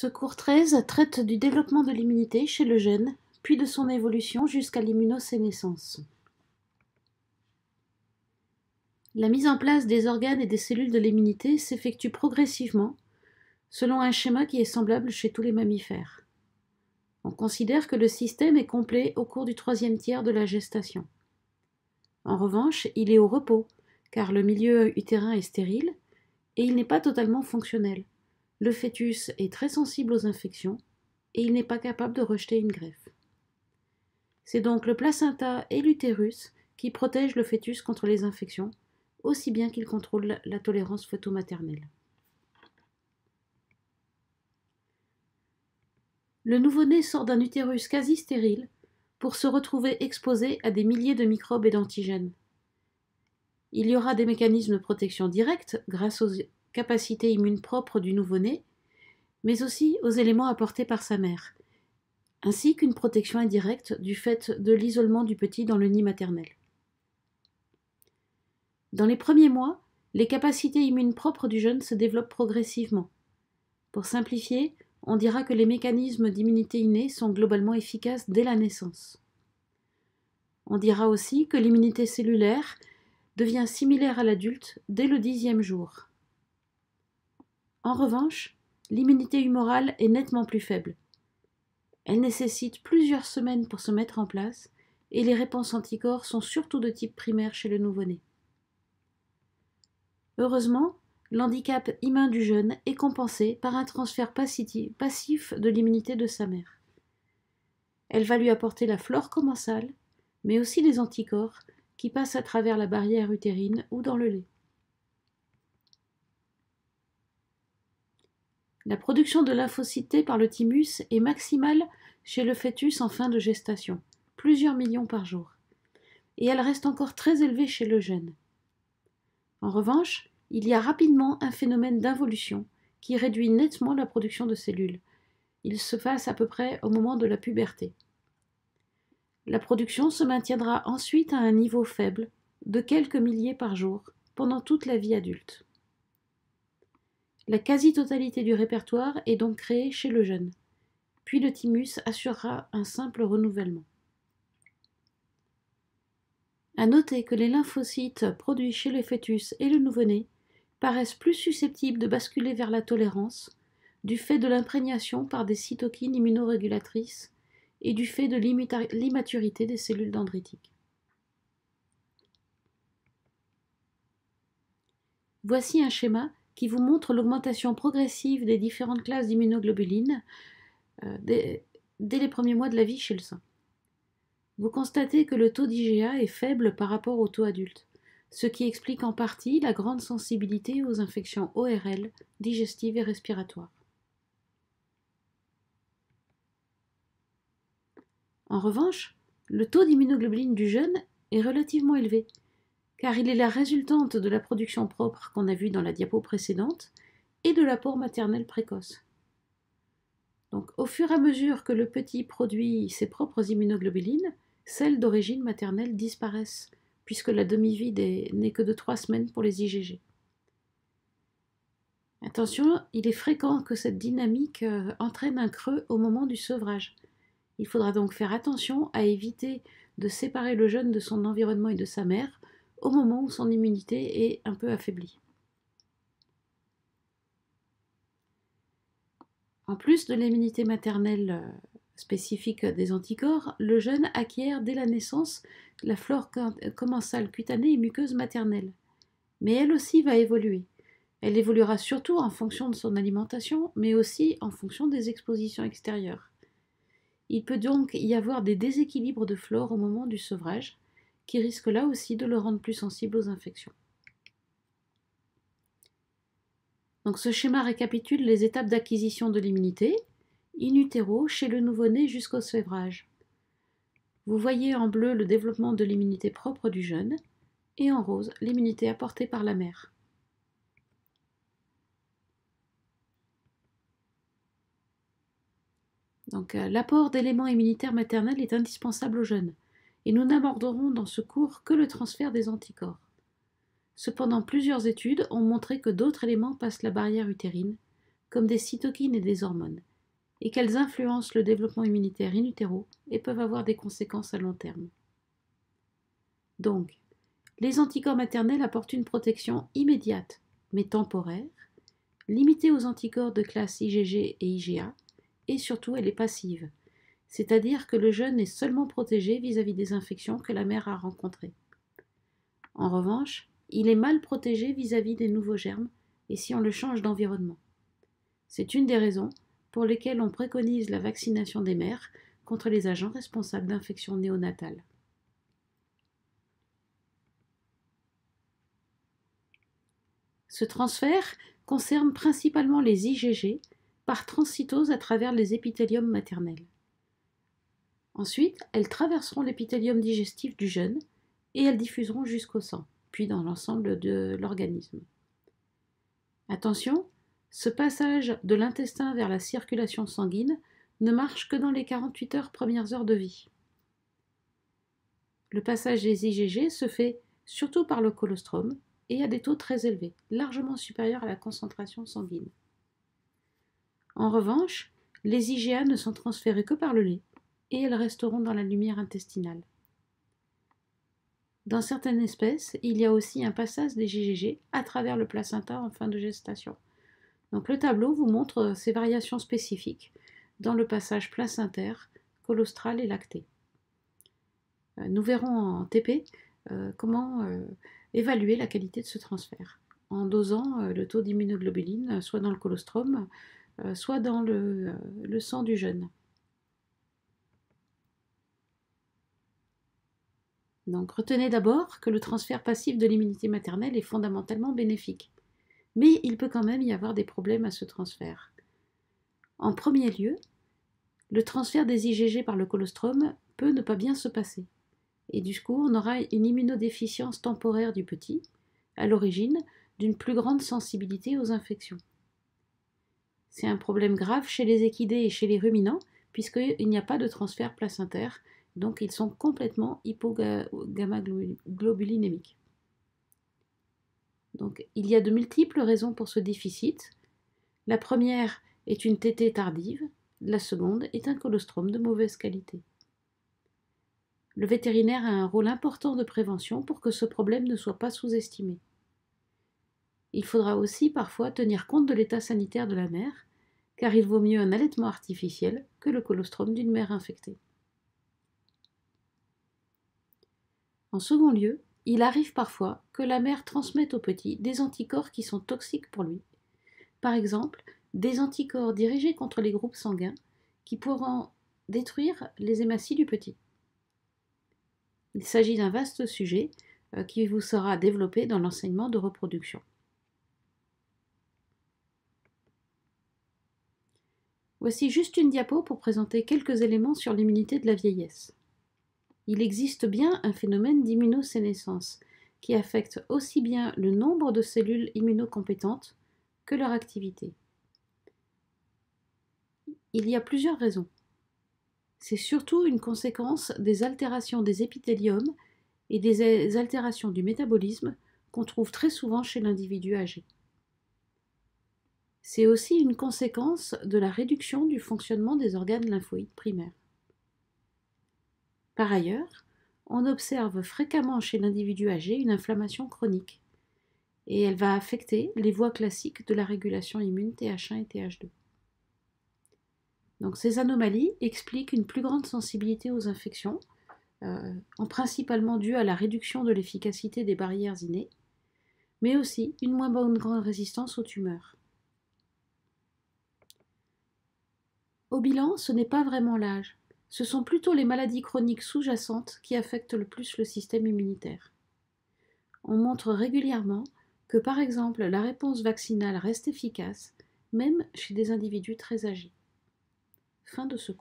Ce cours 13 traite du développement de l'immunité chez le gène, puis de son évolution jusqu'à l'immunosénescence. La mise en place des organes et des cellules de l'immunité s'effectue progressivement, selon un schéma qui est semblable chez tous les mammifères. On considère que le système est complet au cours du troisième tiers de la gestation. En revanche, il est au repos, car le milieu utérin est stérile et il n'est pas totalement fonctionnel. Le fœtus est très sensible aux infections et il n'est pas capable de rejeter une greffe. C'est donc le placenta et l'utérus qui protègent le fœtus contre les infections, aussi bien qu'il contrôle la tolérance photomaternelle. Le nouveau-né sort d'un utérus quasi stérile pour se retrouver exposé à des milliers de microbes et d'antigènes. Il y aura des mécanismes de protection directe grâce aux capacité immune propre du nouveau-né, mais aussi aux éléments apportés par sa mère, ainsi qu'une protection indirecte du fait de l'isolement du petit dans le nid maternel. Dans les premiers mois, les capacités immunes propres du jeune se développent progressivement. Pour simplifier, on dira que les mécanismes d'immunité innée sont globalement efficaces dès la naissance. On dira aussi que l'immunité cellulaire devient similaire à l'adulte dès le dixième jour. En revanche, l'immunité humorale est nettement plus faible. Elle nécessite plusieurs semaines pour se mettre en place et les réponses anticorps sont surtout de type primaire chez le nouveau-né. Heureusement, l'handicap humain du jeune est compensé par un transfert passif de l'immunité de sa mère. Elle va lui apporter la flore commensale, mais aussi les anticorps qui passent à travers la barrière utérine ou dans le lait. La production de lymphocytes par le thymus est maximale chez le fœtus en fin de gestation, plusieurs millions par jour, et elle reste encore très élevée chez le jeune. En revanche, il y a rapidement un phénomène d'involution qui réduit nettement la production de cellules. Il se passe à peu près au moment de la puberté. La production se maintiendra ensuite à un niveau faible, de quelques milliers par jour, pendant toute la vie adulte. La quasi-totalité du répertoire est donc créée chez le jeune, puis le thymus assurera un simple renouvellement. À noter que les lymphocytes produits chez le fœtus et le nouveau-né paraissent plus susceptibles de basculer vers la tolérance du fait de l'imprégnation par des cytokines immunorégulatrices et du fait de l'immaturité des cellules dendritiques. Voici un schéma qui vous montre l'augmentation progressive des différentes classes d'immunoglobulines euh, dès, les premiers mois de la vie chez le sein. Vous constatez que le taux d'IgA est faible par rapport au taux adulte, ce qui explique en partie la grande sensibilité aux infections ORL, digestives et respiratoires. En revanche, le taux d'immunoglobuline du jeune est relativement élevé, car il est la résultante de la production propre qu'on a vue dans la diapo précédente et de l'apport maternel précoce. Donc, au fur et à mesure que le petit produit ses propres immunoglobulines, celles d'origine maternelle disparaissent, puisque la demi-vie n'est que de trois semaines pour les IgG. Attention, il est fréquent que cette dynamique euh, entraîne un creux au moment du sevrage. Il faudra donc faire attention à éviter de séparer le jeune de son environnement et de sa mère au moment où son immunité est un peu affaiblie. En plus de l'immunité maternelle euh, spécifique des anticorps, le jeune acquiert dès la naissance la flore euh, commensale cutanée et muqueuse maternelle. Mais elle aussi va évoluer. Elle évoluera surtout en fonction de son alimentation, mais aussi en fonction des expositions extérieures. Il peut donc y avoir des déséquilibres de flore au moment du sevrage, qui risque là aussi de le rendre plus sensible aux infections. Donc ce schéma récapitule les étapes d'acquisition de l'immunité, in utero, chez le nouveau-né jusqu'au sévrage. Vous voyez en bleu le développement de l'immunité propre du jeune et en rose l'immunité apportée par la mère. Donc euh, l'apport d'éléments immunitaires maternels est indispensable aux jeunes et nous n'aborderons dans ce cours que le transfert des anticorps. Cependant, plusieurs études ont montré que d'autres éléments passent la barrière utérine, comme des cytokines et des hormones, et qu'elles influencent le développement immunitaire in utero et peuvent avoir des conséquences à long terme. Donc, les anticorps maternels apportent une protection immédiate, mais temporaire, limitée aux anticorps de classe IgG et IgA, et surtout elle est passive c'est-à-dire que le jeune est seulement protégé vis-à-vis des infections que la mère a rencontrées. En revanche, il est mal protégé vis-à-vis -vis des nouveaux germes et si on le change d'environnement. C'est une des raisons pour lesquelles on préconise la vaccination des mères contre les agents responsables d'infections néonatales. Ce transfert concerne principalement les IgG par transcytose à travers les épithéliums maternels. Ensuite, elles traverseront l'épithélium digestif du jeune et elles diffuseront jusqu'au sang, puis dans l'ensemble de l'organisme. Attention, ce passage de l'intestin vers la circulation sanguine ne marche que dans les 48 heures premières heures de vie. Le passage des IgG se fait surtout par le colostrum et à des taux très élevés, largement supérieurs à la concentration sanguine. En revanche, les IgA ne sont transférés que par le lait et elles resteront dans la lumière intestinale. Dans certaines espèces, il y a aussi un passage des GGG à travers le placenta en fin de gestation. Donc le tableau vous montre ces variations spécifiques dans le passage placentaire, colostral et lacté. Euh, nous verrons en TP euh, comment euh, évaluer la qualité de ce transfert en dosant le taux d'immunoglobuline soit dans le colostrum, soit dans le, le sang du jeune. Donc retenez d'abord que le transfert passif de l'immunité maternelle est fondamentalement bénéfique. Mais il peut quand même y avoir des problèmes à ce transfert. En premier lieu, le transfert des IgG par le colostrum peut ne pas bien se passer. Et du coup, on aura une immunodéficience temporaire du petit, à l'origine d'une plus grande sensibilité aux infections. C'est un problème grave chez les équidés et chez les ruminants, puisqu'il n'y a pas de transfert placentaire donc ils sont complètement hypogammaglobulinémiques. Donc il y a de multiples raisons pour ce déficit. La première est une tétée tardive, la seconde est un colostrum de mauvaise qualité. Le vétérinaire a un rôle important de prévention pour que ce problème ne soit pas sous-estimé. Il faudra aussi parfois tenir compte de l'état sanitaire de la mère, car il vaut mieux un allaitement artificiel que le colostrum d'une mère infectée. En second lieu, il arrive parfois que la mère transmette au petit des anticorps qui sont toxiques pour lui. Par exemple, des anticorps dirigés contre les groupes sanguins qui pourront détruire les hématies du petit. Il s'agit d'un vaste sujet euh, qui vous sera développé dans l'enseignement de reproduction. Voici juste une diapo pour présenter quelques éléments sur l'immunité de la vieillesse il existe bien un phénomène d'immunosénescence qui affecte aussi bien le nombre de cellules immunocompétentes que leur activité. Il y a plusieurs raisons. C'est surtout une conséquence des altérations des épithéliums et des altérations du métabolisme qu'on trouve très souvent chez l'individu âgé. C'est aussi une conséquence de la réduction du fonctionnement des organes lymphoïdes primaires. Par ailleurs, on observe fréquemment chez l'individu âgé une inflammation chronique et elle va affecter les voies classiques de la régulation immune TH1 et TH2. Donc ces anomalies expliquent une plus grande sensibilité aux infections, euh, en principalement due à la réduction de l'efficacité des barrières innées, mais aussi une moins bonne grande résistance aux tumeurs. Au bilan, ce n'est pas vraiment l'âge, ce sont plutôt les maladies chroniques sous-jacentes qui affectent le plus le système immunitaire. On montre régulièrement que, par exemple, la réponse vaccinale reste efficace, même chez des individus très âgés. Fin de ce